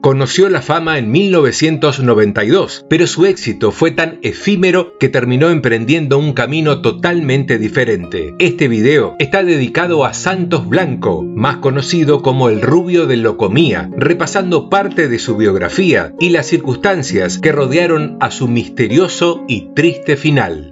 Conoció la fama en 1992, pero su éxito fue tan efímero que terminó emprendiendo un camino totalmente diferente. Este video está dedicado a Santos Blanco, más conocido como el rubio de Locomía, repasando parte de su biografía y las circunstancias que rodearon a su misterioso y triste final.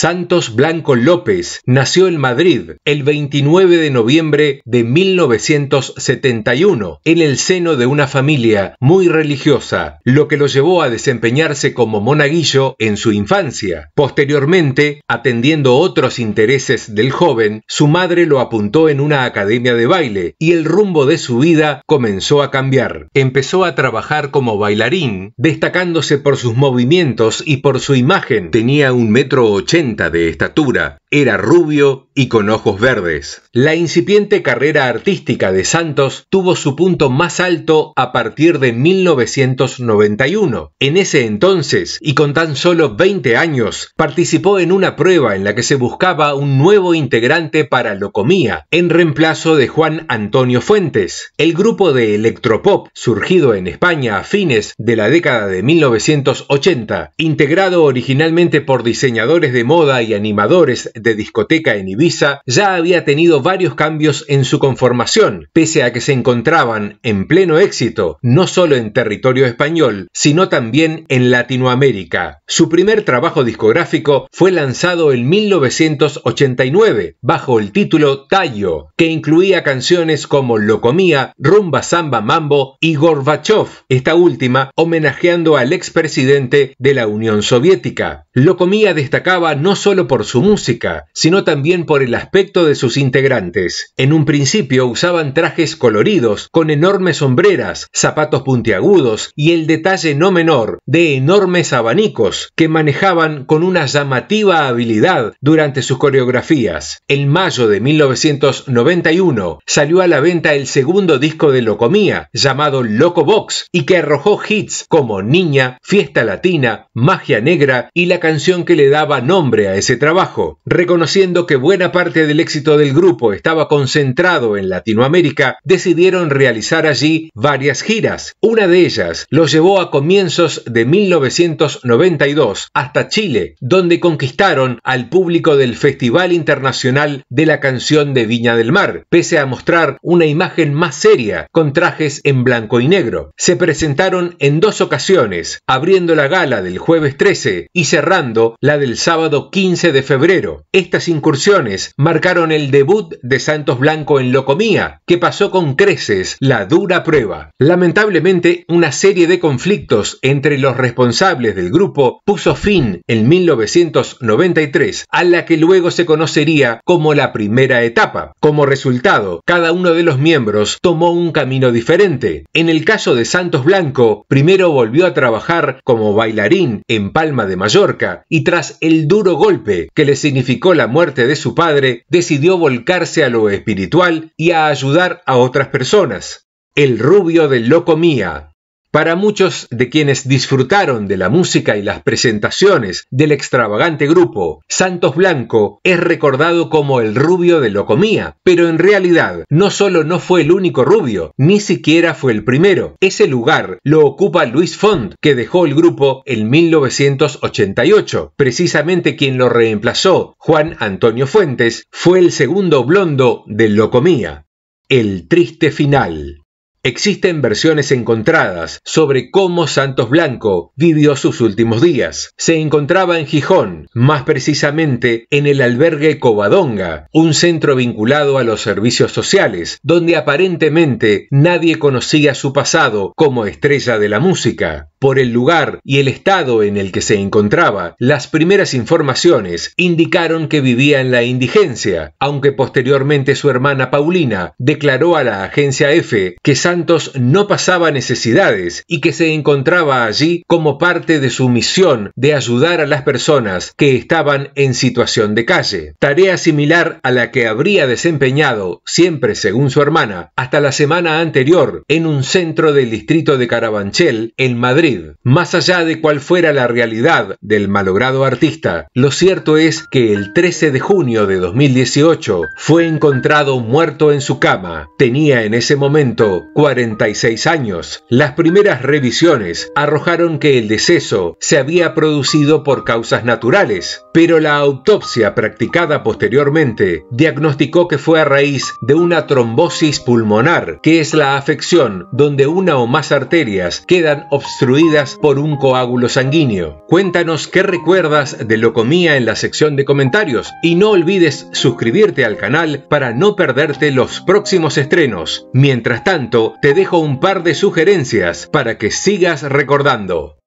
Santos Blanco López nació en Madrid el 29 de noviembre de 1971 en el seno de una familia muy religiosa, lo que lo llevó a desempeñarse como monaguillo en su infancia. Posteriormente, atendiendo otros intereses del joven, su madre lo apuntó en una academia de baile y el rumbo de su vida comenzó a cambiar. Empezó a trabajar como bailarín, destacándose por sus movimientos y por su imagen. Tenía un metro ochenta de estatura, era rubio y con ojos verdes. La incipiente carrera artística de Santos tuvo su punto más alto a partir de 1991. En ese entonces, y con tan solo 20 años, participó en una prueba en la que se buscaba un nuevo integrante para Locomía, en reemplazo de Juan Antonio Fuentes. El grupo de electropop, surgido en España a fines de la década de 1980, integrado originalmente por diseñadores de moda y animadores de discoteca en Ibiza, ya había tenido varios cambios en su conformación, pese a que se encontraban en pleno éxito, no solo en territorio español, sino también en Latinoamérica. Su primer trabajo discográfico fue lanzado en 1989, bajo el título Tallo, que incluía canciones como locomía Rumba Samba Mambo y Gorbachev, esta última homenajeando al expresidente de la Unión Soviética. locomía destacaba no no solo por su música, sino también por el aspecto de sus integrantes. En un principio usaban trajes coloridos, con enormes sombreras, zapatos puntiagudos y el detalle no menor de enormes abanicos que manejaban con una llamativa habilidad durante sus coreografías. En mayo de 1991 salió a la venta el segundo disco de Locomía, llamado Loco Box, y que arrojó hits como Niña, Fiesta Latina, Magia Negra y la canción que le daba nombre a ese trabajo, reconociendo que buena parte del éxito del grupo estaba concentrado en Latinoamérica, decidieron realizar allí varias giras. Una de ellas los llevó a comienzos de 1992 hasta Chile, donde conquistaron al público del Festival Internacional de la Canción de Viña del Mar, pese a mostrar una imagen más seria, con trajes en blanco y negro. Se presentaron en dos ocasiones, abriendo la gala del jueves 13 y cerrando la del sábado 15 de febrero. Estas incursiones marcaron el debut de Santos Blanco en Locomía, que pasó con creces la dura prueba. Lamentablemente, una serie de conflictos entre los responsables del grupo puso fin en 1993 a la que luego se conocería como la primera etapa. Como resultado, cada uno de los miembros tomó un camino diferente. En el caso de Santos Blanco, primero volvió a trabajar como bailarín en Palma de Mallorca y tras el duro golpe que le significó la muerte de su padre, decidió volcarse a lo espiritual y a ayudar a otras personas. El rubio de mía. Para muchos de quienes disfrutaron de la música y las presentaciones del extravagante grupo, Santos Blanco es recordado como el rubio de Locomía, pero en realidad no solo no fue el único rubio, ni siquiera fue el primero. Ese lugar lo ocupa Luis Font, que dejó el grupo en 1988. Precisamente quien lo reemplazó, Juan Antonio Fuentes, fue el segundo blondo de Locomía. El triste final. Existen versiones encontradas sobre cómo Santos Blanco vivió sus últimos días. Se encontraba en Gijón, más precisamente en el albergue Covadonga, un centro vinculado a los servicios sociales, donde aparentemente nadie conocía su pasado como estrella de la música. Por el lugar y el estado en el que se encontraba, las primeras informaciones indicaron que vivía en la indigencia, aunque posteriormente su hermana Paulina declaró a la agencia EFE que Santos no pasaba necesidades y que se encontraba allí como parte de su misión de ayudar a las personas que estaban en situación de calle, tarea similar a la que habría desempeñado, siempre según su hermana, hasta la semana anterior en un centro del distrito de Carabanchel, en Madrid. Más allá de cuál fuera la realidad del malogrado artista, lo cierto es que el 13 de junio de 2018 fue encontrado muerto en su cama. Tenía en ese momento 46 años. Las primeras revisiones arrojaron que el deceso se había producido por causas naturales, pero la autopsia practicada posteriormente diagnosticó que fue a raíz de una trombosis pulmonar, que es la afección donde una o más arterias quedan obstruidas por un coágulo sanguíneo. Cuéntanos qué recuerdas de comía en la sección de comentarios y no olvides suscribirte al canal para no perderte los próximos estrenos. Mientras tanto, te dejo un par de sugerencias para que sigas recordando.